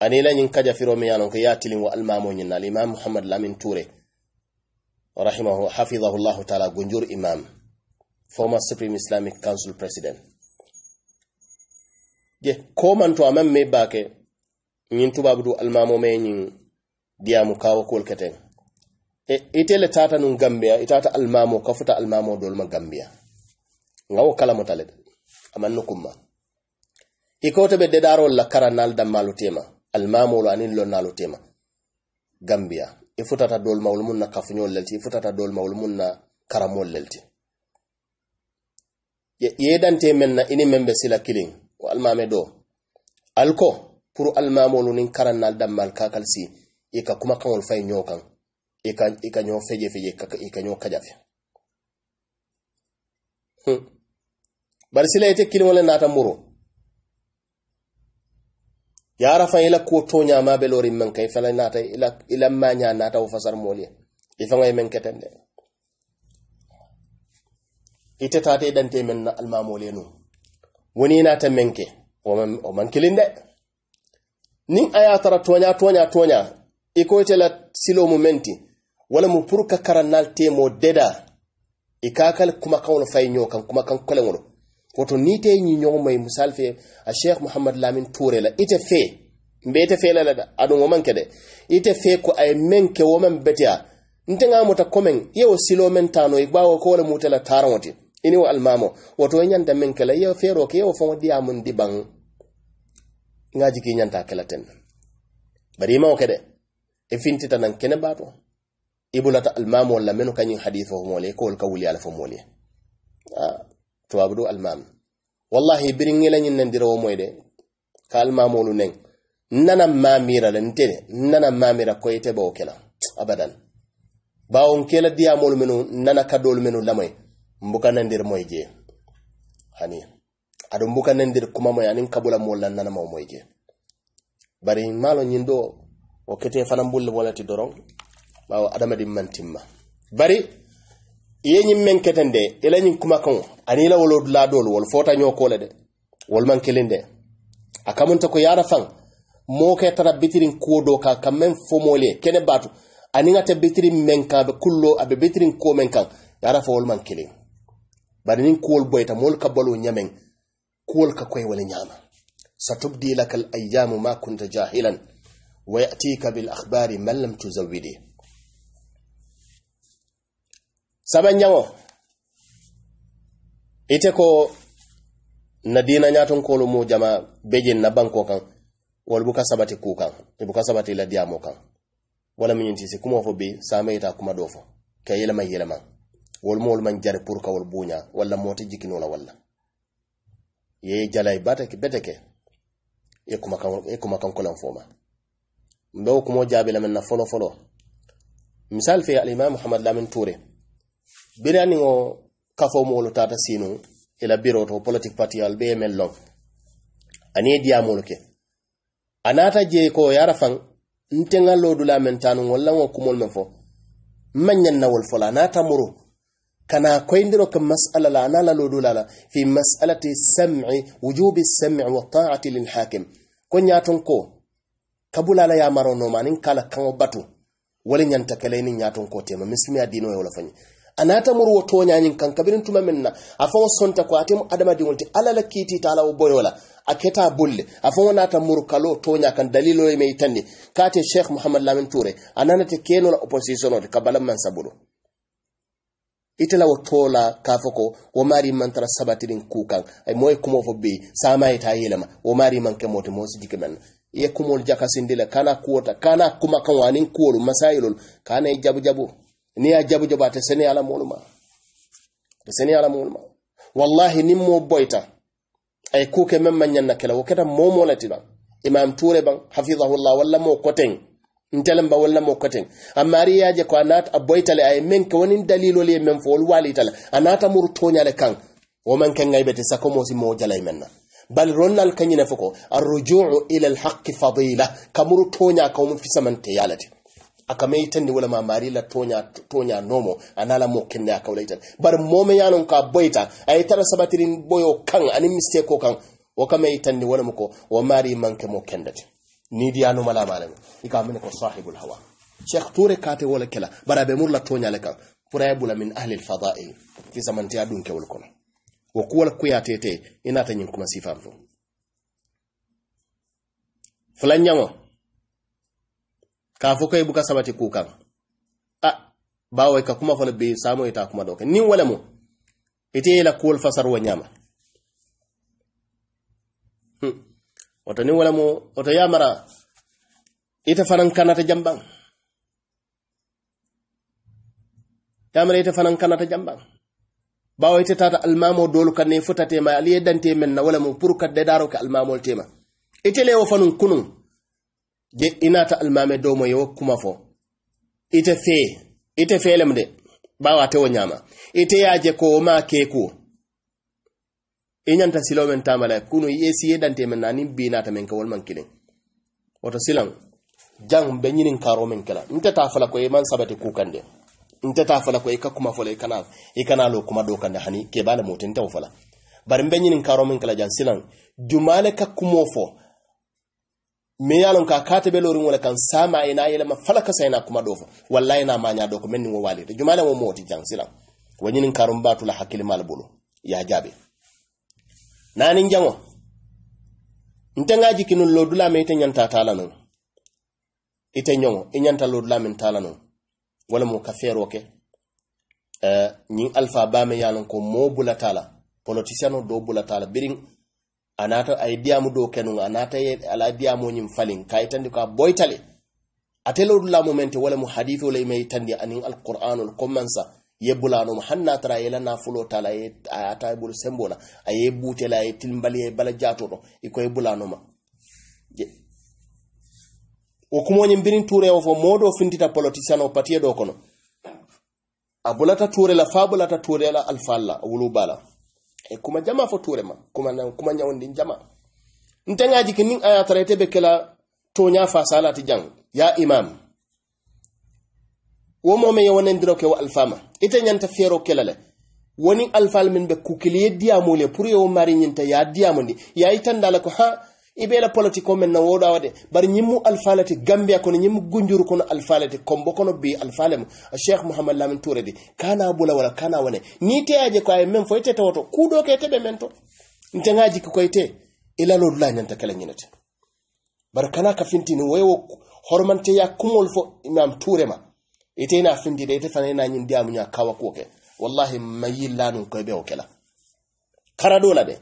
ani la nyin kaja firo mi yanon ko yatilin wa almamo nyin al imam muhammad lamin ture rahimahu hafizahu allah taala gunjur imam former Supreme Islamic Council president. Je, komanto aman me bake nyin tuba budu almamo me ñin mu kawo kol kete. E itele tata nun Gambia, itata e almamo kafuta almamo dolma Gambia. Ngawo kala mutale aman nukumma. Ikote e be dedaro la karanal da dammalu tema, almamo lo anin lo nalu tema. Gambia, ifutata e dolma ulmunna kafunyol lelti, ifutata dolma ulmunna karamol lelti. yedante men na ini men be sila kiliŋ wo almame do alko pour almamolu niŋ karannal dammal kakal si i ka kumakaŋol fay ño kaŋ i ka ño feje feje i ka ño kajafe hm. bari sila ite kiliŋo le naata muro yara fa ila ko to ñama be lorin men kay e fela naata ila ila ma ña naata wo fasar moolu ye i e faŋo ye men ketende ta ta yi ɗan taimin na almamole nu wani na ta menke o man o man ni a aya tara tonya tonya tonya iko e ite la silo mu menti wala mu purka na taimo deda ikakal e kuma fayin fay kan kuma kan wani wato ni te ni nyomay misal fe a sheikh muhammad lamin ture la ita fe ita fe la da don woman kede ita fe ko ay menke woman betia ntenga ta komen yau silo men tano igbawo e ko wala mutala tarawati ini wa almamo woto wo ñanta min kala la fero feero ke ye wo diya muŋ di baŋ ŋa jiki ñanta ke kala ten bari i maŋo ke de i e fintita kene bato ibulata e bulata almamo la menu kañiŋ hadifo fo moolu ye ko wolu ka wuli ala fo moolu ye tubabu do almam wallahi birin ŋela ñiŋ naŋ dira wo de ka almamolu neŋ nana mamira le nte de nana mamira ko ite bawo ke la abadan bawon kela diyamolu menu nana kadolu minu lamoyi mbukanandir moyje hani aɗo mbukanandir kuma moy anin kabula molannanama moyje bari malo ñindo o kete fana mbulle wolati doron ɓawo adama ɗin man timma bari yeñin men keten de ilañin kuma kan anila wolo laadol wol fota ñokole de wolman kelin de a kamunta ko yara fan moke tara bitirin kuwo do ka kammen fomole kene batu aninga tabbitirin men kan aɓe kullo aɓe bitirin kuwo men kan yara fa wolman kelin bari nin kuwol bai ta mulka balo ñameŋ kuwol ka kwai wani nyama satubdi laka al ayamu ma kunta jahilan wa yatika bil akhbari man lam tuzawwidi saba ñaŋo ite ko na dina ñaton kolo mu jama bejin na banko kan wala buka sabati kukan kan buka sabati la diyamo kan wala min yinti se kuma fo be sama ita kuma dofo kay yelma yelma wol mool man jari pour ka wala buuña walla mooti la walla ye jalay batake beteke ye kumakan ye kumakan kolan foma mbewo kumo jaabi la men na folo folo misal fe alimam muhammad lamin toure biraniŋo kafo moolu tata sinu ila biro to politique party al be men lo ani ye diyamoolu ke a je ko yara faŋ nteŋa loodula men taanu wala ko kumol men fo n ñaŋ nawol fo la a muru kana koyndiro ka masala la anala lodulala fi masalati sami wujubi sami wa taati lilhakim ko ñaton ko kabulala yamaronoma nin kala kaŋo batu wala ñanta kele nin ñaton ko tema misilimi a dinoyo la anata muru wo kan kabirin tuma min na a faŋo sonta ko atemu adamadiŋol ti alla alala kiitita ala wo la a keta bolle a faŋo naata muru kalo toña kan dalilo ye me itandi kaate sheikh muhammad lamin toure a nanate keno la o de ka bala man sabulo itela wo tola ka fo ko wo mari man tara sabatirin kukan ay moy kumo fo be sama eta yelema wo mari man ke moti mosi dike men ye kumol jakasindila kana kuwota kana kuma kan wani kuwolu masailul kana e jabu jabu ni ya jabu jabu ta sene ala muluma ta sene ala muluma wallahi nim mo boyta ay kuke men man nyanna kala wo keta momo latiba imam ture ban hafizahullah walla mo koten ntelen ba wala walla mokkoten amari yaje ko anata a boytale aye men ko wonin dalilo le men fo wol walitala anata muru toñale kan o woman ken gaybete sakomosi mo jalay men na bal ronnal kañine fuko ko arrujuu ila alhaqi fadila kamur kamuru toña kawmu fisamante yalate akame itandi wala ma mari la toña toña nomo anala mo kende akawla itan bar momen yanon ka boyta ay tara sabatirin boyo kan ani mistake ko kan wo kame itandi wala mo ko wa mari man manke mo kendate nidiyanu mala ka min ko sahibul hawa sheikh ture kate wala kela bara be murla toñale kan fura bula min ahli fada'i fi samantiya dun kewol kono wo kuwal kuya tete inata ñin kuma sifam fo nyango ka fo koye buka sabati kan a bawo ka kuma fa be samo ita kuma doka ni wala mo ite la kuwal fasar wa nyama hmm. ni wala mo ya yamara ita fanan kanata jamban yamara ita fanan kanata jamban bawo ita tata almamo dolu futa futate ma aliye dante men na wala mo pour kadde daro ka almamo tema ite lewo fanun kunun je inata almame do mo yo kuma fo ite fe ite felem de bawa te Ita ite je ko ma keku i ñanta silo men tamala kunu i esiye dante men nani binata men ke wolman kiliŋ woto silan jang be ñinin karo men kala nte ta fala ko e man sabati kukande nte ta fala ko e ka kuma fala e kana e kana lo kuma do kande hani ke bala motin nte wo fala bari mbe ñinin karo men jan silan silaŋ jumale ka kumo fo me ye lon ka kate be lorin wala kan sama ina e ma fala ka e na kuma do fo wallahi na nya do ko men ni wo walite jumale wo moti jaŋ silaŋ wo ñinin karum hakil mal bulu ya jabe. nanin jango nte ŋa jikinun lodu lame ite nyanta tala non ite ñoŋo i ñanta lo tala wala mo kafero eh, ke ñiŋ uh, alpha ya ye lon ko moo bulata la do bulata la biriŋ a naata a do kenu a ye ala diyamo nyim falin ka yitandi ko a boyitale ate lo dula momente wala mu may ima anin aniŋ alquranol kommansa ye bulanoma han natara yela nafulo tala ayata bul sembola aye butela aye tilimbali ye bala jato do jatoto ma o wo kumoñin mbirin ture o fo modo fintita politician o patie do kono abulata bulata ture la fabula ta ture la alfalla wulu bala e kuma jama fo ture ma kuma kuma ñawndin jama ntengaji ke nin ayata rete be kala tonya fa salati jang ya imam wo mo me yewonendiro ke wo alfama ite nyanta feero kelale woni alfal min be kukiliye diyamole pour yo mari ñinta ya diamondi ya itandala ko ha ibela politiko men na woda wade bar nyimmu alfalati gambia kono nyimmu gunjuru kono alfalati kombo kono bi alfalem mo cheikh mohammed lamin touré di kana bula wala kana wone ni teaje ko ay men foyte tawoto kudo ke tebe men to nteŋaji ki koyte lo la nyanta kala nyinata bar kana ka fintini kafintini hormante ya kumol fo imam touré ma ite ina findida ite fana ina ñin diya ña ya kawo koke wallahi yi koye be bai wakila kara do la de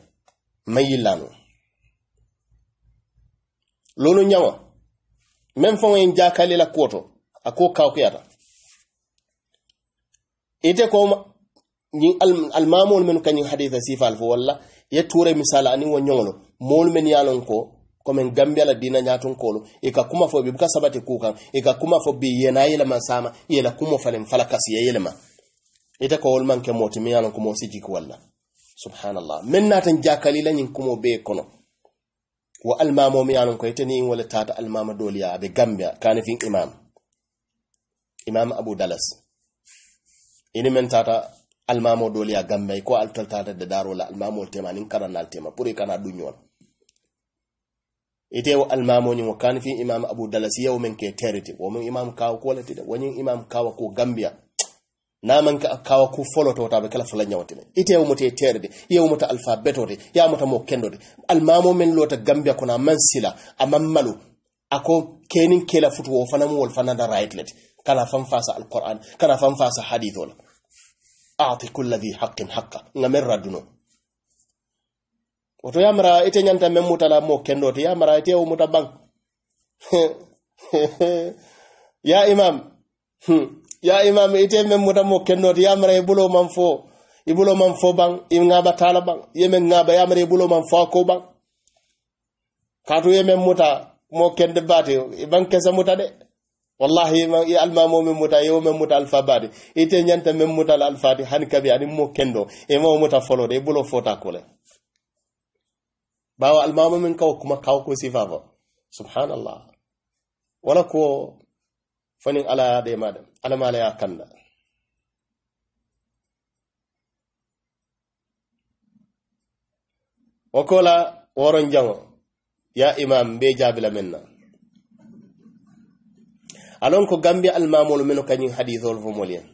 mayillanu lolu yawa men fo en jakali la koto a ko kuyata ite ko ñin almamolu men kañin haditha sifal fo walla ture misala a ni wani yawon mulmin yalon ko komin gambia la dina ñatun kolu i e ka kuma fo bibuka sabati kuka ika e ka kuma fo bi yena yelema sama yela kuma falen fala kasiya ma ita e ko wol ke moti mi yalan kumo si jiki walla subhanallah min tan jakali la nyin kuma be kono wa almamo mi yalan ko itani in wala tata almama doliya abe gambia kanifin imam imam abu dalas ini men tata almamo doliya gambia ko al tata da la almamo tema nin karanal tema pour kana duñol ite almamoñin wo wa fi imam Abu dalasi yau min ke Wa min imam kawa da wani imam kawo ko gambia namanka kawa ku wata taɓe kala fula ñawtine ite womote terede yewomota alphabet ote yawmota mo kendode almamo almamomin lota gambia kuna a man sila a mammalu ako kenin kela futu Wa fana muwol fanada rayitlete kana fan fasa alquran kana fan fasa hadith ola ati kulla dhi haqqin haqqa min raduno. woto yamra ite nyanta men mutala mo kendo to yamra ite o mutabang ya imam hmm, ya imam ite men mo kendo to yamra e bulo man fo bang e tala bang ye ngaba yamra e bulo man fo bang kaatu ye men mo kende bate e bang muta de wallahi i almamo min yo min muta alfabade ite nyanta min muta alfati han kabi ani mo kendo e mo muta folode e bulo fota kole ba wa almamomin kawo kuma kawo ko sifa ba subhanallah wala ko fanin ala da madam alamala ya kanda wakola woron jango ya imam be jabila minna alon ko gambe almamolu minu kañin hadithol fomolien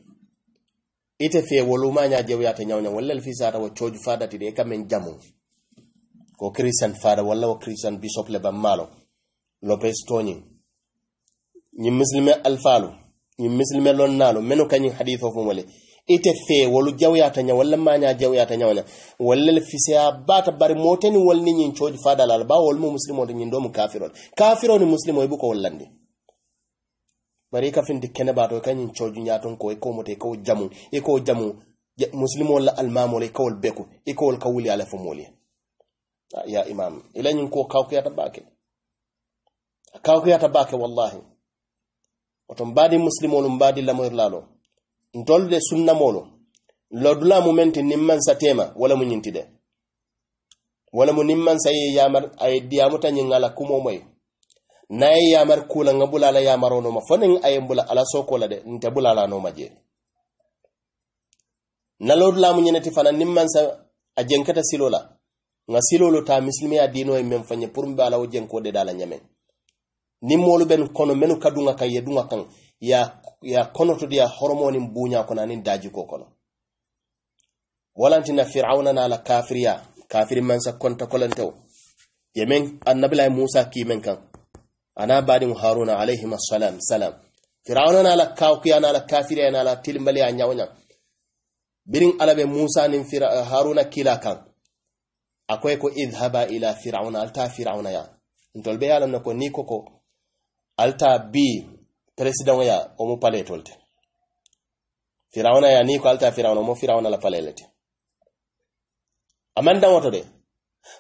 ite fe wolumaña jewyata nyawnya wallal fisata wo choju fadati de kamen jamu. ko christian fada wala ko christian bishop le bammalo lopes toñin ni misilime alfalu ni misilime lonnalu menu kañin hadith fum wole ite fee wolu jawyata ña walla maña jawyata ñawña walla le fiseya bata bari moteni wol ni ñin cooji fadalal ba wol mu muslimo te ñin domu kafirol kafiro ni muslimo i buko wollandi bari i ka finti kene bato i ka ñin cooji ñaton ko i komote i jamu i kawo jamu muslimo la almamol i kawol beku i kawol ka wuli ala fo ya imam ila nyin ko kawkuyata baake kawkuyata baake wallahi oto mbaadi muslimolu mbaadi lamoyirlaalo ntolde sunnamolu ni man sa tema wala mu ñinti de wala mu ya ye yamar aye diyamuta ñin ala kumo moy naye yamar la nga bulala yamaronoma fonin aye bula ala la de nte bulala noma je na lodulamu ñeneti fana nimmansa a jenkata silola nga silolu ta misilimeya dino ye men fañe pour mbe ala wo jenkode dala ñamen nin moolu ben kono menu ka dunga kan ye dunga kan ya ya konotode ya horomonin buña kono anin ko kono walantina firauna nala kafiriya kafiri mansa konta kolantewo yemen annabilaye musa kimen kan ana badin haruna alayhim assalam salam firauna nala na nala kafiriya nala tilimbaliya ñawoña birin alabe musa nin haruna kila kan Akwai ko idhaba ila firauna alta firauna ya ntol be yalam na ko ni koko alta bi president ya o mu pale tolte firauna ya ni ko alta firauna mo firauna la pale lete amanda woto de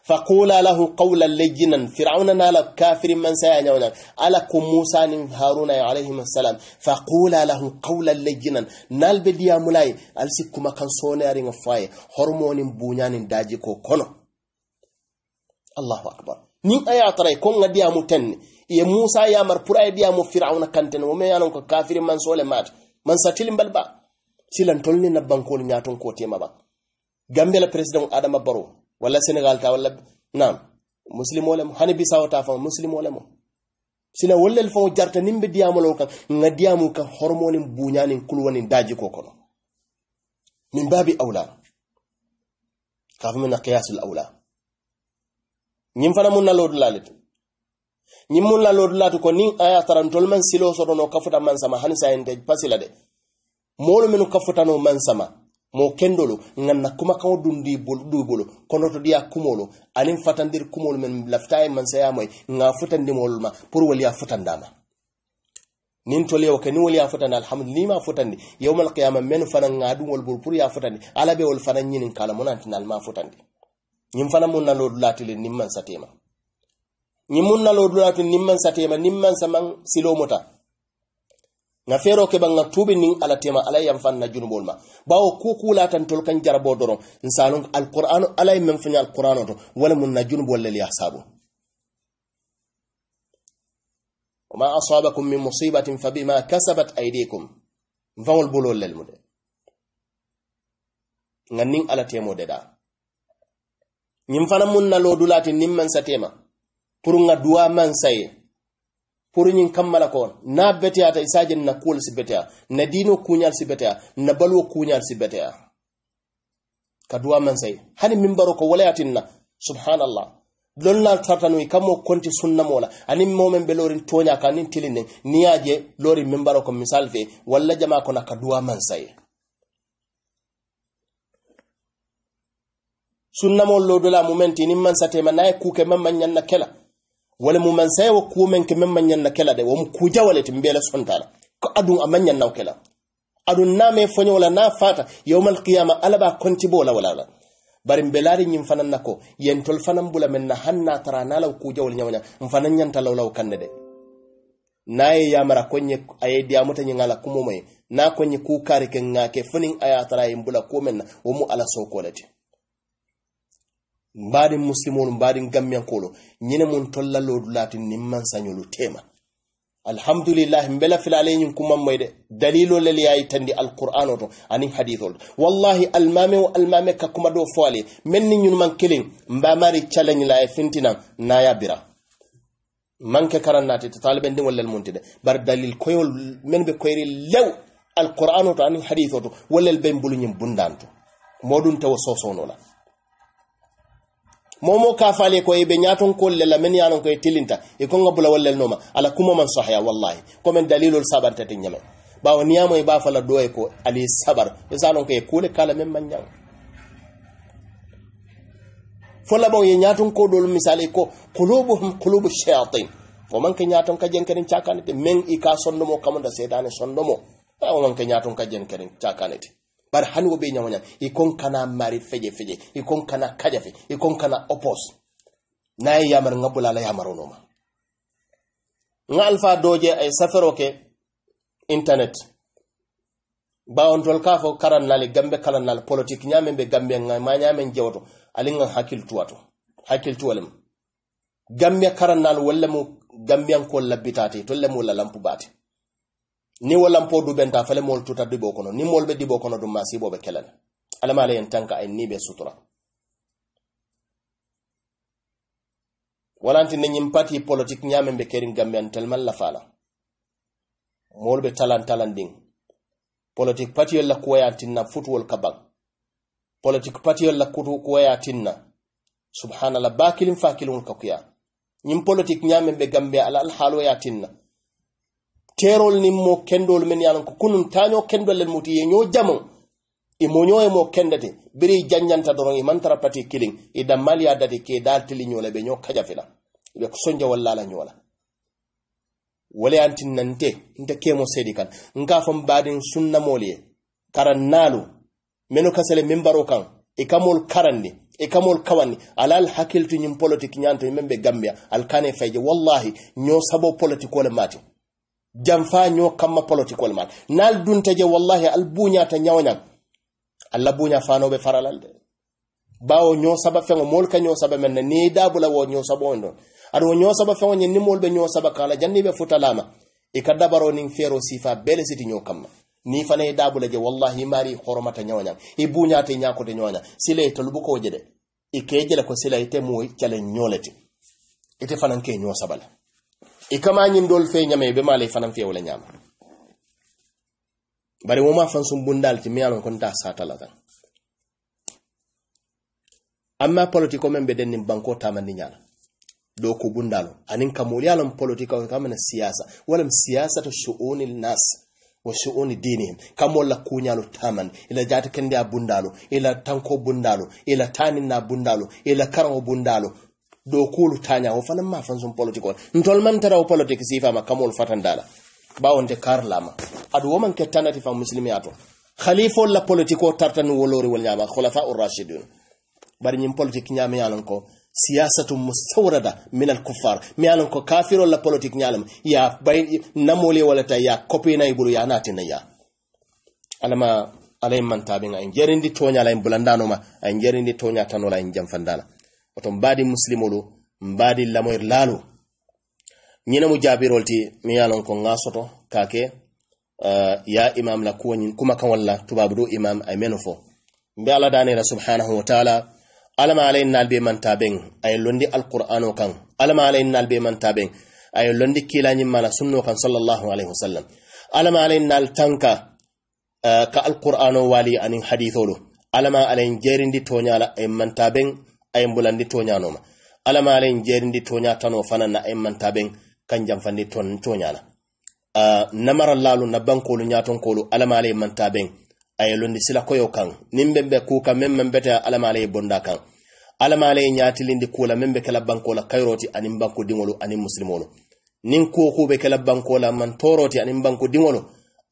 faqula lahu qawlan layyinan firauna nala kafirin man saya nyawna ala ku musa nin haruna ya alayhi salam faqula lahu qawlan layyinan nal bidiya mulai alsikuma kan sonari ngafaye hormonin bunyanin daji ko kono allahu akbar nin a ye a tara ko nga diyamu ten ne ye musa yamar pura a dia diyamu firauna kantene wo me ye lon ko kafiri mat man mansatilin balba silan tolni na bankol nyaton ko tema ba gambe la president adama baro wala senegal ta wala nam muslimo le hanibi sawta ta fa muslimo le mo sila wollel fo jarta nimbe diyamolo kan nga ka hormonin buñanin kulwanin daji ko kono min babi aula kafa min qiyas al aula ñiŋ fana muŋ naloodu laa le tu ñiŋ muŋ naloodu laa tu ko niŋ a ye tara ntolu maŋ siloo soto noo kafuta maŋ sama hani saa yente pasi la de moolu minnu kafuta noo maŋ sama moo kendolu nŋa na kumakaŋo dundi bolu duu bulu konoto diyaa kumoolu aniŋ fatandiri kumoolu minnu lafitaa ye mansayaa moyi nŋa a futandi moolu ma puru wolu ye a futanda ma niŋ toli ye wo ke niŋ wolu ye a futandi alhamdu niŋ maa futandi yowmalkiyama mennu fanaŋ ŋa a duŋ wolu bulu puru ye a futandi alla be wolu fanaŋ ñiniŋ ka a la mu naŋ tinaalu maa futandi ñiŋ fana muŋ naloo dulaati le niŋ maŋ sateema ñiŋ muŋ naloo dulaati niŋ maŋ sateema niŋ maŋ samaŋ siloo muta nga feeroo ke ba nga tuubi niŋ ala tema ala ye yanfaŋ na junuboolu ma bawo ku kuulatan tolu kaŋ jaraboo doroŋ nsaaloŋ alqur'anu ala ye meŋ faña alqur'ano to wala muŋ na junubolu le le yasaabu wama asabakum min musibatin fa bima kasabat aydikum nfaŋol bulol lel mu de nga niŋ ala temoo de daa ñim fana mun na lo dulati nim man satema pour nga duwa man saye pour ñin kammala ko na beteyata isajen na kul si beteya na diino kuñal si beteya na baluwo kuñal si beteya ka duwa man saye hani min baro ko walayatin na subhanallah lol na tartanoyi kamo konti sunna sunnamola anin momen be lorin toña kanin nin tilinin niyaje lorin min baro ko misal fe walla jama ko na ka duwa man saye namo lo mu mumenti nin man man naye kuke man man ñanna kela wala mu man saye ku men ke man man ñanna kela de womu kuja wala tin bela sontala ko adu am man ñannaw kela na name fonyo wala na fata yawmal qiyama alaba konti bola wala la bari mbelari nyim fanan nako yentol fanam bula men na hanna tara nalaw kuja wala fanan nyanta law law kande de naye yamara konye aye diamuta ñingala kumo moy na konye ku nga ke ngake funin aya tara ko men na mu ala sokolete mbaɗin muslimolu mbaɗin gammiyankolo ñine mun tolla lodulati nimman sañolu tema alhamdulillah mbela fila alayñin kumanmoy de dalilo lel yayi tandi alqur'an o to anin hadithol wallahi almame o almame ka kuma do fo ale men ni ñun ñunman kelin mbamari challenge la fintina fintinan naya bira manke karan nati to taliɓe ndin wallel munti de bar dalil koyol men be koyri lew alqur'an o to anin hadith o to wallel ɓen mbuluñin bundanto moɗum tawa sosonola momo kafale ko ɓe ñaton kolle lela men yanon ko e tilinta e ko bula wallel noma ala kuma man sahya wallahi komin dalilol saɓantati ñame ɓawa niyamo e ɓafala do e ko ali sabar e salon ko e kule kala men man ñang fola ɓaw ye ko dol misale ko qulubuhum qulubu shayatin man ka nyaton ka jen keren cakanete min i ka sondomo kamonta setane sondomo o manke ñaton ka jen keren chakanete bar hani wobe ñamoñam ikon kana mari feje feje ikon kana kajafe ikon kana opos nayi yamar ngabulala yamaronoma nga alpha doje ay safero ke internet ba on tol ka fo karan lali gambe kala nal politique nyame be gambe nga ma nyame jewoto ali nga hakil tuwato hakil tuwalem gambe karan nal wallemu gambe an ko labitati tollemu la lampu bati ni walam po du benta fale mol tuta dibo kono ni mol be di dibo kono dum masibo be kelal ala mala yen tanka ay ni be sutura walanti ne nyim parti politique nyame be kerin gambian mal la fala mol be talan talan ding politique parti la kuwaya tinna football kabak politique parti la kutu kuwaya tinna subhanallah bakilin fakilun kakuya nyim politique nyame be gambia ala al halu ya tinna terol moo mo kendol men yalan ko kunum taño kendol len muti ye jamo e mo ño e mo kendate biri janjanta doron e mantara pati kiling e dammal ya dati ke dal tili ñola ɓe ño kajafila ɓe ko sonja wallala ñola wale antin nante nte kemo seedi kan nka fon baɗin sunnamol ye karan naalu meno kasele min kan e kamol karandi e kamol kawanni alal hakkiltuñin politique ñanto men ɓe gambia alkane fayje wallahi ño sabo politique wala maati janfa ño kamma political man nal dunta je wallahi al buñata ñawñam alla buña fanoɓe faralal de bawo ño saba feŋo mool ka ño saba men ni dabula wo ño saba on ɗon aɗa wo ño saba feŋo ñin ni mool ɓe ño saba kala janni ɓe futalama i ka dabaro nin feero sifa bele siti ño kamma ni fana ye dabula je wallahi mari horomata ñawñam i buñata ñakote ñoña sila e tolbukoje de i kejele ko sile ite moy calen ñolete ite fanan ke ño sabala i kama ñindol fe ñame be ma lay fanam fe wala ñama bari ma fan sumbundal ti ci miyalon kon ta sa talata amma politiko men be den dennin banko ni ñala do ko bundalo anin kamol yalon politiko kamana siyasa walam siyasata shu'uni nas wa shu'un dinihim kamolla kuñalo taman ila jata kende a bundalo ila tanko bundalo ila taninna bundalo ila karango bundalo do kulu tanya o fanan ma fan sun political ntol man tara o politiko si politics ifa fatan dala ba onde karlama adu woman ke tanati fa muslimi ato khalifo la politiko tartan wolori wol nyama khulafa ur rashidun bari nyim politiko nyama yalan ko siyasatu mustawrada min al-kuffar mi yalan ko kafiro la politiko nyalam ya bay namole wala ta ya nay bulu ya natina ya alama alay man tabinga en jerindi tonya lay en bulandano ma en jerindi tonya tanola en jamfandala oto mbaadi musilimolu mbaadi lamoyir laalu ñine mu jaabirol ti mi ye lon ko ŋa soto ka uh, eh, ya imam la kuwoñin kuma kaŋol la tubaabu do imam ay menu fo mbe alla daane la subhanahu wa taala alla ma naal be manta beŋ ay londi alqur'ano kaŋ alla ma alayin naal be manta beŋ ay londi kiilañin mala sunno kaŋ sallallahu alayhi wasallam alla ma alayin naal tanka uh, ka alqur'ano waali aniŋ haditholu alla ma alayin jeerindi tooña la ay manta beŋ ayen bulandi toñanoma alama alayen jeerindi toña tano fana na ayen mantaɓen kan janfandi ton toñana uh, ah, namara lalu na bankolu ñatonkolu alama alaye mantaɓen aye lundi sila koyo kan nin ɓen ɓe kuka min men bete alama alaye bonda kan alama alaye ñatilindi kula men ɓe kela bankola kayroti anin banko diŋolu anin musilimolu nin kukuɓe kela bankola man toroti anin banko diŋolu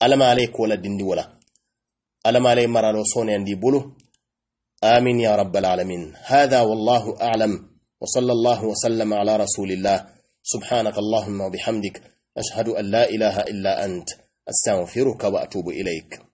alama alaye kola dindi wala alama alaye maralo soneyandi bulu آمين يا رب العالمين هذا والله أعلم وصلى الله وسلم على رسول الله سبحانك اللهم وبحمدك أشهد أن لا إله إلا أنت أستغفرك وأتوب إليك